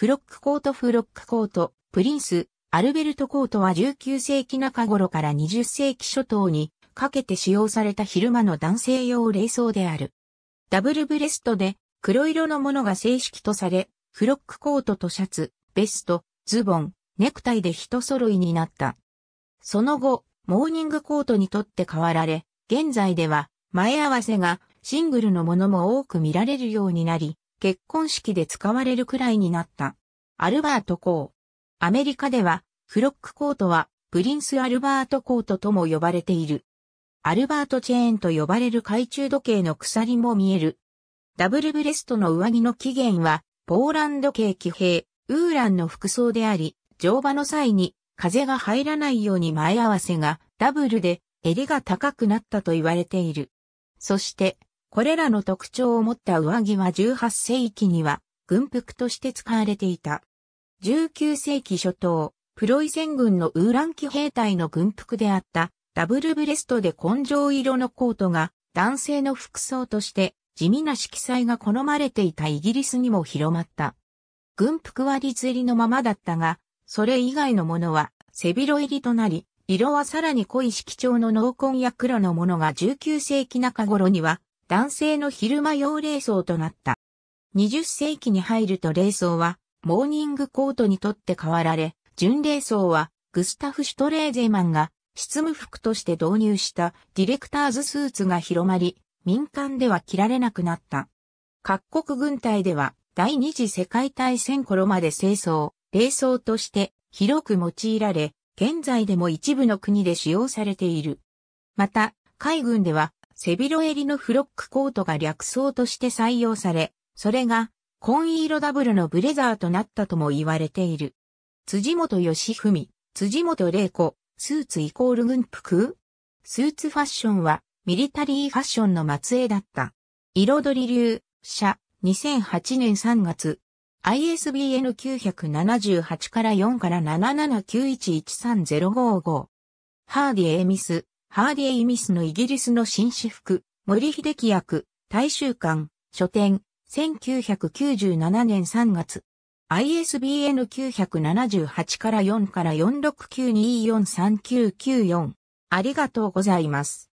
フロックコートフロックコート、プリンス、アルベルトコートは19世紀中頃から20世紀初頭にかけて使用された昼間の男性用冷装である。ダブルブレストで黒色のものが正式とされ、フロックコートとシャツ、ベスト、ズボン、ネクタイで一揃いになった。その後、モーニングコートにとって変わられ、現在では前合わせがシングルのものも多く見られるようになり、結婚式で使われるくらいになった。アルバートコー。アメリカでは、フロックコートは、プリンス・アルバートコートとも呼ばれている。アルバートチェーンと呼ばれる懐中時計の鎖も見える。ダブルブレストの上着の起源は、ポーランド系騎兵、ウーランの服装であり、乗馬の際に、風が入らないように前合わせが、ダブルで、襟が高くなったと言われている。そして、これらの特徴を持った上着は18世紀には軍服として使われていた。19世紀初頭、プロイセン軍のウーラン騎兵隊の軍服であったダブルブレストで根性色のコートが男性の服装として地味な色彩が好まれていたイギリスにも広まった。軍服は立襟のままだったが、それ以外のものは背広入りとなり、色はさらに濃い色調の濃紺や黒のものが19世紀中頃には男性の昼間用礼装となった。20世紀に入ると礼装は、モーニングコートにとって変わられ、純礼装は、グスタフ・シュトレーゼマンが、執務服として導入したディレクターズスーツが広まり、民間では着られなくなった。各国軍隊では、第二次世界大戦頃まで清掃、冷装として広く用いられ、現在でも一部の国で使用されている。また、海軍では背広襟のフロックコートが略装として採用され、それが紺色ダブルのブレザーとなったとも言われている。辻元義文、辻元玲子、スーツイコール軍服スーツファッションはミリタリーファッションの末裔だった。彩り流、社、2008年3月、ISBN 978から4から7 7 9 1 1 3 0 5 5ハーディ・エミス、ハーディ・エイミスのイギリスの紳士服、森秀樹役、大衆館、書店、1997年3月。ISBN 978から4から469243994。ありがとうございます。